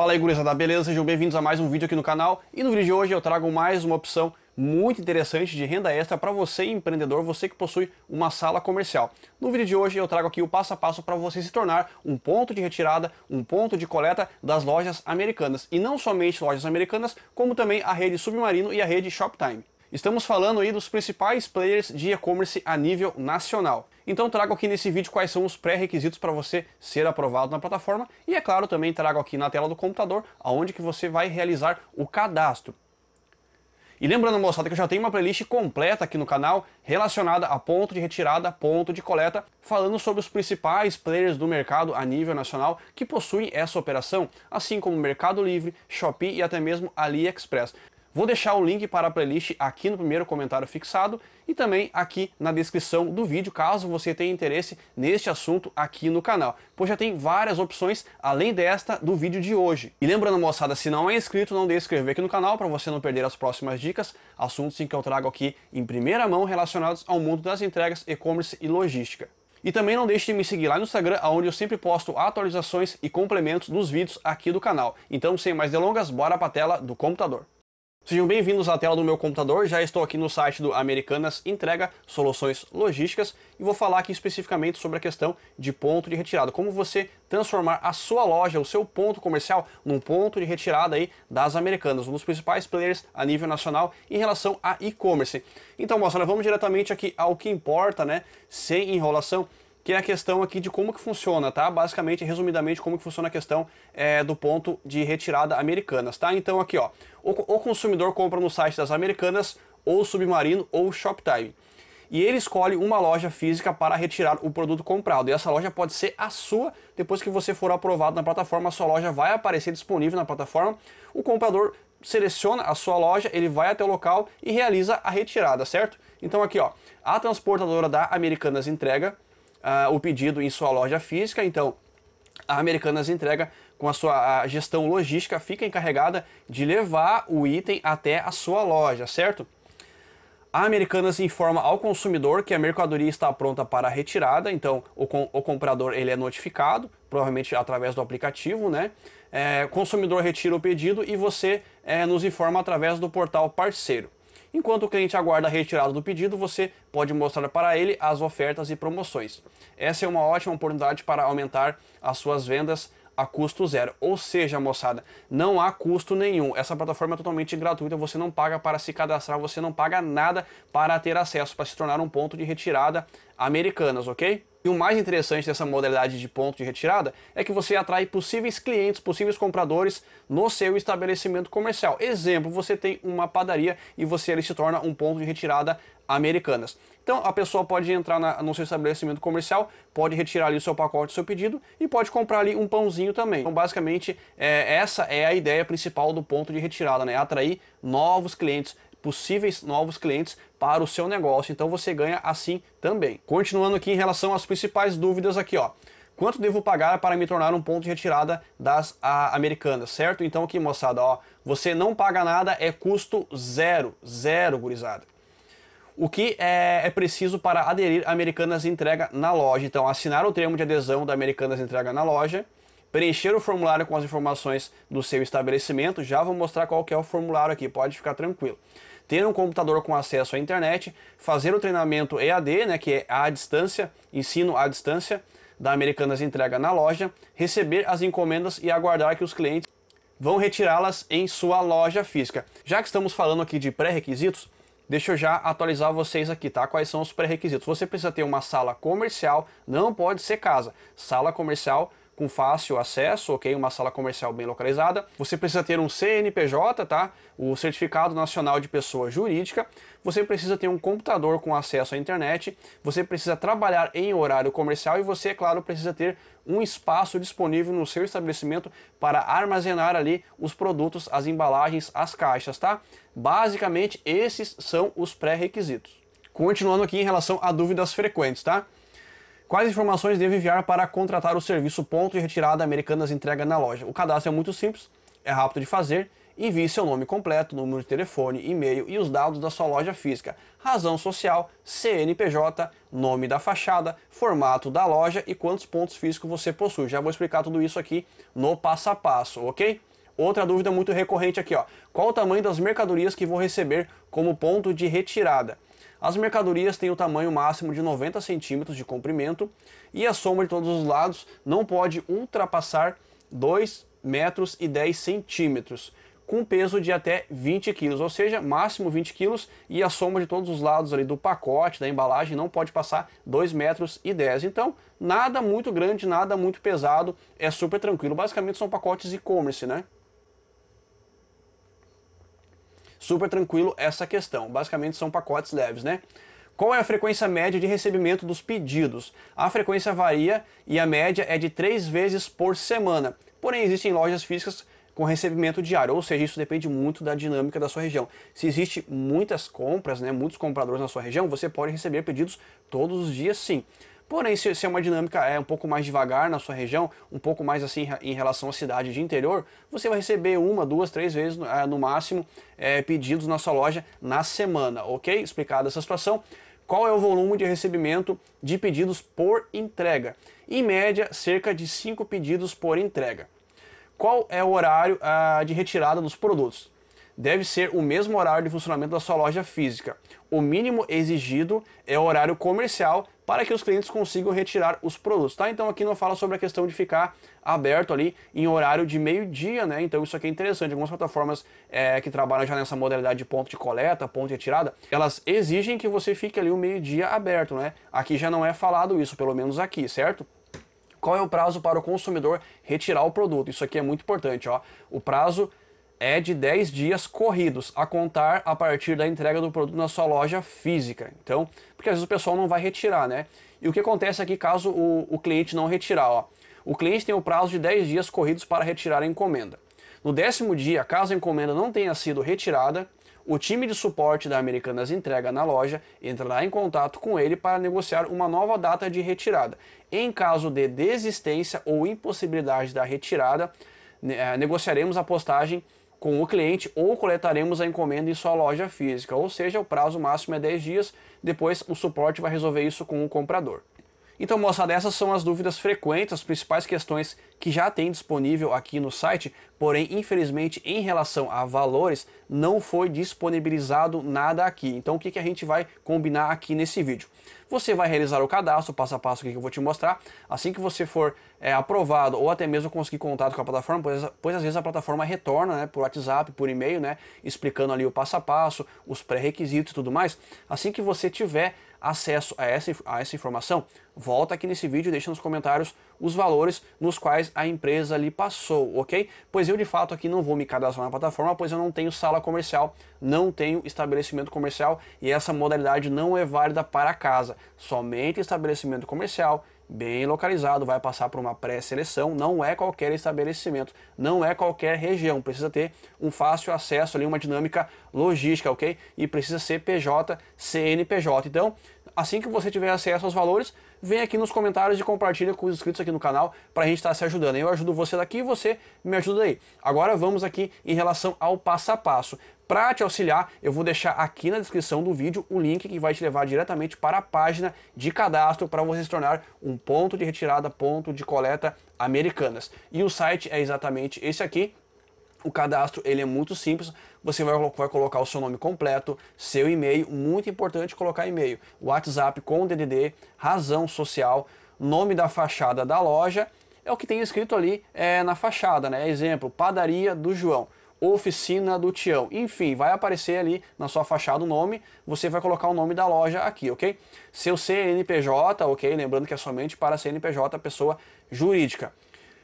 Fala aí, gurizada, tá beleza? Sejam bem-vindos a mais um vídeo aqui no canal. E no vídeo de hoje eu trago mais uma opção muito interessante de renda extra para você empreendedor, você que possui uma sala comercial. No vídeo de hoje eu trago aqui o passo a passo para você se tornar um ponto de retirada, um ponto de coleta das lojas americanas. E não somente lojas americanas, como também a rede Submarino e a rede Shoptime. Estamos falando aí dos principais players de e-commerce a nível nacional. Então trago aqui nesse vídeo quais são os pré-requisitos para você ser aprovado na plataforma e é claro também trago aqui na tela do computador aonde que você vai realizar o cadastro. E lembrando, moçada, que eu já tenho uma playlist completa aqui no canal relacionada a ponto de retirada, ponto de coleta, falando sobre os principais players do mercado a nível nacional que possuem essa operação, assim como Mercado Livre, Shopee e até mesmo AliExpress. Vou deixar o link para a playlist aqui no primeiro comentário fixado e também aqui na descrição do vídeo, caso você tenha interesse neste assunto aqui no canal, pois já tem várias opções além desta do vídeo de hoje. E lembrando, moçada, se não é inscrito, não deixe de inscrever aqui no canal para você não perder as próximas dicas, assuntos em que eu trago aqui em primeira mão relacionados ao mundo das entregas, e-commerce e logística. E também não deixe de me seguir lá no Instagram, onde eu sempre posto atualizações e complementos dos vídeos aqui do canal. Então, sem mais delongas, bora para a tela do computador. Sejam bem-vindos à tela do meu computador. Já estou aqui no site do Americanas Entrega Soluções Logísticas e vou falar aqui especificamente sobre a questão de ponto de retirada, como você transformar a sua loja, o seu ponto comercial, num ponto de retirada aí das Americanas, um dos principais players a nível nacional em relação a e-commerce. Então, moçada, vamos diretamente aqui ao que importa, né? Sem enrolação que é a questão aqui de como que funciona, tá? Basicamente, resumidamente, como que funciona a questão é, do ponto de retirada americanas, tá? Então aqui, ó, o, o consumidor compra no site das americanas, ou Submarino, ou Shoptime e ele escolhe uma loja física para retirar o produto comprado. E essa loja pode ser a sua. Depois que você for aprovado na plataforma, a sua loja vai aparecer disponível na plataforma. O comprador seleciona a sua loja, ele vai até o local e realiza a retirada, certo? Então aqui, ó, a transportadora da Americanas entrega uh, o pedido em sua loja física. Então, a Americanas entrega com a sua a gestão logística, fica encarregada de levar o item até a sua loja, certo? A Americanas informa ao consumidor que a mercadoria está pronta para retirada, então o, com, o comprador ele é notificado, provavelmente através do aplicativo, né? É, consumidor retira o pedido e você é, nos informa através do portal parceiro. Enquanto o cliente aguarda a retirada do pedido, você pode mostrar para ele as ofertas e promoções. Essa é uma ótima oportunidade para aumentar as suas vendas a custo zero. Ou seja, moçada, não há custo nenhum. Essa plataforma é totalmente gratuita, você não paga para se cadastrar, você não paga nada para ter acesso, para se tornar um ponto de retirada americanas, ok? E o mais interessante dessa modalidade de ponto de retirada é que você atrai possíveis clientes, possíveis compradores no seu estabelecimento comercial. Exemplo, você tem uma padaria e você ele se torna um ponto de retirada americanas. Então a pessoa pode entrar na, no seu estabelecimento comercial, pode retirar ali o seu pacote, o seu pedido e pode comprar ali um pãozinho também. Então basicamente é, essa é a ideia principal do ponto de retirada, né? Atrair novos clientes, possíveis novos clientes para o seu negócio, então você ganha assim também. Continuando aqui em relação às principais dúvidas aqui, ó. Quanto devo pagar para me tornar um ponto de retirada das a, americanas, certo? Então aqui, moçada, ó, você não paga nada, é custo zero, zero, gurizada. O que é, é, preciso para aderir à Americanas Entrega na loja? Então, assinar o termo de adesão da Americanas Entrega na loja, preencher o formulário com as informações do seu estabelecimento. Já vou mostrar qual que é o formulário aqui, pode ficar tranquilo. Ter um computador com acesso à internet, fazer o treinamento EAD, né, que é à distância, ensino à distância da Americanas entrega na loja, receber as encomendas e aguardar que os clientes vão retirá-las em sua loja física. Já que estamos falando aqui de pré-requisitos, deixa eu já atualizar vocês aqui, tá? Quais são os pré-requisitos? Você precisa ter uma sala comercial, não pode ser casa. Sala comercial com fácil acesso, ok? Uma sala comercial bem localizada. Você precisa ter um CNPJ, tá? O Certificado Nacional de Pessoa Jurídica. Você precisa ter um computador com acesso à internet. Você precisa trabalhar em horário comercial e você, é claro, precisa ter um espaço disponível no seu estabelecimento para armazenar ali os produtos, as embalagens, as caixas, tá? Basicamente, esses são os pré-requisitos. Continuando aqui em relação a dúvidas frequentes, tá? Quais informações devo enviar para contratar o serviço ponto de retirada Americanas entrega na loja? O cadastro é muito simples, é rápido de fazer. Envie seu nome completo, número de telefone, e-mail e os dados da sua loja física, razão social, CNPJ, nome da fachada, formato da loja e quantos pontos físicos você possui. Já vou explicar tudo isso aqui no passo a passo, ok? Outra dúvida muito recorrente aqui, ó. Qual o tamanho das mercadorias que vou receber como ponto de retirada? As mercadorias têm o tamanho máximo de 90 centímetros de comprimento e a soma de todos os lados não pode ultrapassar 2 metros e 10 centímetros, com peso de até 20 quilos, ou seja, máximo 20 quilos e a soma de todos os lados ali do pacote, da embalagem, não pode passar 2 metros e 10. Então, nada muito grande, nada muito pesado, é super tranquilo. Basicamente são pacotes e-commerce, né? super tranquilo essa questão. Basicamente são pacotes leves, né? Qual é a frequência média de recebimento dos pedidos? A frequência varia e a média é de três vezes por semana. Porém, existem lojas físicas com recebimento diário, ou seja, isso depende muito da dinâmica da sua região. Se existe muitas compras, né, muitos compradores na sua região, você pode receber pedidos todos os dias sim. Porém, se, se, é uma dinâmica é um pouco mais devagar na sua região, um pouco mais assim em relação à cidade de interior, você vai receber uma, duas, três vezes no, eh, no máximo é, pedidos na sua loja na semana, ok? Explicada essa situação. Qual é o volume de recebimento de pedidos por entrega? Em média, cerca de 5 pedidos por entrega. Qual é o horário ah, de retirada dos produtos? deve ser o mesmo horário de funcionamento da sua loja física. O mínimo exigido é o horário comercial para que os clientes consigam retirar os produtos, tá? Então aqui não fala sobre a questão de ficar aberto ali em horário de meio-dia, né? Então isso aqui é interessante. Algumas plataformas é, que trabalham já nessa modalidade de ponto de coleta, ponto de retirada, elas exigem que você fique ali o meio-dia aberto, né? Aqui já não é falado isso, pelo menos aqui, certo? qual é o prazo para o consumidor retirar o produto. Isso aqui é muito importante, ó. O prazo é de 10 dias corridos, a contar a partir da entrega do produto na sua loja física. Então, porque às vezes o pessoal não vai retirar, né? E o que acontece aqui caso o, o cliente não retirar? Ó, o cliente tem o prazo de 10 dias corridos para retirar a encomenda. No décimo dia, caso a encomenda não tenha sido retirada, o time de suporte da Americanas Entrega na loja entrará em contato com ele para negociar uma nova data de retirada. Em caso de desistência ou impossibilidade da retirada, eh, negociaremos a postagem com o cliente ou coletaremos a encomenda em sua loja física, ou seja, o prazo máximo é 10 dias, depois o suporte vai resolver isso com o comprador. Então, moçada, essas são as dúvidas frequentes, as principais questões que já tem disponível aqui no site, porém, infelizmente, em relação a valores, não foi disponibilizado nada aqui. Então, o que, que a gente vai combinar aqui nesse vídeo? Você vai realizar o cadastro, passo a passo que eu vou te mostrar. Assim que você for é, aprovado ou até mesmo conseguir contato com a plataforma, pois, pois às vezes a plataforma retorna né, por WhatsApp, por e-mail, né, explicando ali o passo a passo, os pré-requisitos e tudo mais. Assim que você tiver acesso a essa, a essa informação, volta aqui nesse vídeo e deixa nos comentários os valores nos quais a empresa lhe passou, ok? Pois eu de fato aqui não vou me cadastrar na plataforma, pois eu não tenho sala comercial, não tenho estabelecimento comercial e essa modalidade não é válida para casa, somente estabelecimento comercial bem localizado, vai passar por uma pré-seleção, não é qualquer estabelecimento, não é qualquer região, precisa ter um fácil acesso ali, uma dinâmica logística, ok? E precisa ser PJ, CNPJ. Então, Assim que você tiver acesso aos valores, vem aqui nos comentários e compartilha com os inscritos aqui no canal para a gente estar tá se ajudando. Eu ajudo você daqui e você me ajuda aí. Agora vamos aqui em relação ao passo a passo. Para te auxiliar, eu vou deixar aqui na descrição do vídeo o link que vai te levar diretamente para a página de cadastro para você se tornar um ponto de retirada, ponto de coleta americanas. E o site é exatamente esse aqui, o cadastro ele é muito simples. Você vai, vai colocar o seu nome completo, seu e-mail, muito importante colocar e-mail, WhatsApp com DDD, razão social, nome da fachada da loja, é o que tem escrito ali é, na fachada, né? Exemplo, padaria do João, oficina do Tião, enfim, vai aparecer ali na sua fachada o nome. Você vai colocar o nome da loja aqui, ok? Seu CNPJ, ok? Lembrando que é somente para CNPJ pessoa jurídica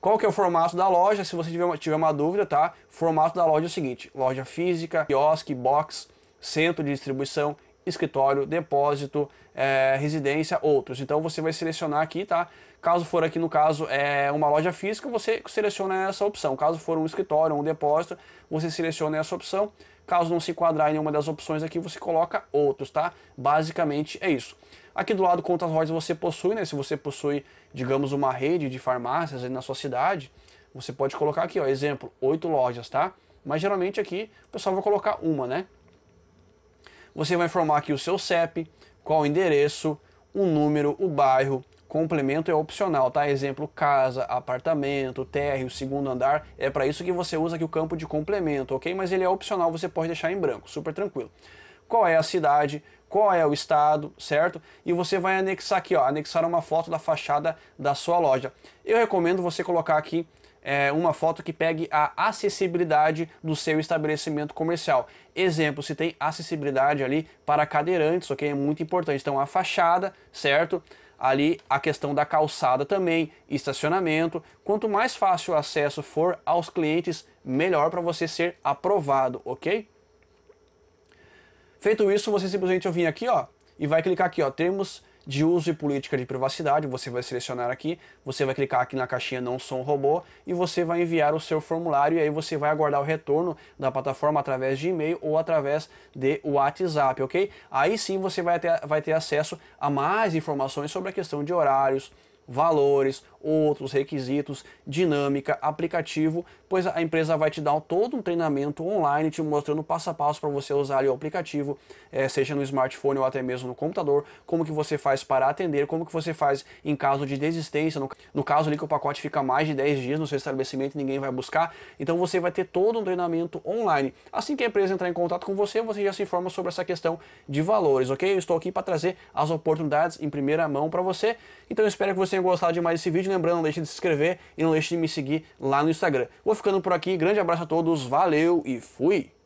qual que é o formato da loja? Se você tiver uma, tiver uma dúvida, tá? O formato da loja é o seguinte: loja física, quiosque, box, centro de distribuição, escritório, depósito, é, residência, outros. Então você vai selecionar aqui, tá? Caso for aqui no caso é uma loja física, você seleciona essa opção. Caso for um escritório, um depósito, você seleciona essa opção. Caso não se enquadrar em nenhuma das opções aqui, você coloca outros, tá? Basicamente é isso. Aqui do lado, quantas lojas você possui, né? Se você possui, digamos, uma rede de farmácias na sua cidade, você pode colocar aqui, ó, exemplo, oito lojas, tá? Mas geralmente aqui o pessoal vai colocar uma, né? Você vai informar aqui o seu CEP, qual o endereço, o número, o bairro, complemento é opcional, tá? Exemplo, casa, apartamento, térreo, segundo andar, é para isso que você usa aqui o campo de complemento, ok? Mas ele é opcional, você pode deixar em branco, super tranquilo. Qual é a cidade, qual é o estado, certo? E você vai anexar aqui, ó, anexar uma foto da fachada da sua loja. Eu recomendo você colocar aqui é, uma foto que pegue a acessibilidade do seu estabelecimento comercial. Exemplo, se tem acessibilidade ali para cadeirantes, ok? É muito importante. Então a fachada, certo? ali a questão da calçada também, estacionamento. Quanto mais fácil o acesso for aos clientes, melhor para você ser aprovado, ok? Feito isso, você simplesmente vai vir aqui ó, e vai clicar aqui, ó, termos de uso e política de privacidade, você vai selecionar aqui, você vai clicar aqui na caixinha não sou um robô e você vai enviar o seu formulário e aí você vai aguardar o retorno da plataforma através de e-mail ou através de WhatsApp, ok? Aí sim você vai ter, vai ter acesso a mais informações sobre a questão de horários, valores, outros requisitos, dinâmica, aplicativo, pois a empresa vai te dar todo um treinamento online, te mostrando passo a passo para você usar ali o aplicativo, é, seja no smartphone ou até mesmo no computador, como que você faz para atender, como que você faz em caso de desistência, no, no caso ali que o pacote fica mais de 10 dias no seu estabelecimento e ninguém vai buscar, então você vai ter todo um treinamento online. Assim que a empresa entrar em contato com você, você já se informa sobre essa questão de valores, ok? Eu estou aqui para trazer as oportunidades em primeira mão para você, então eu espero que você tenha gostado de mais esse vídeo, lembrando, não deixe de se inscrever e não deixe de me seguir lá no Instagram. Vou ficando por aqui, grande abraço a todos, valeu e fui!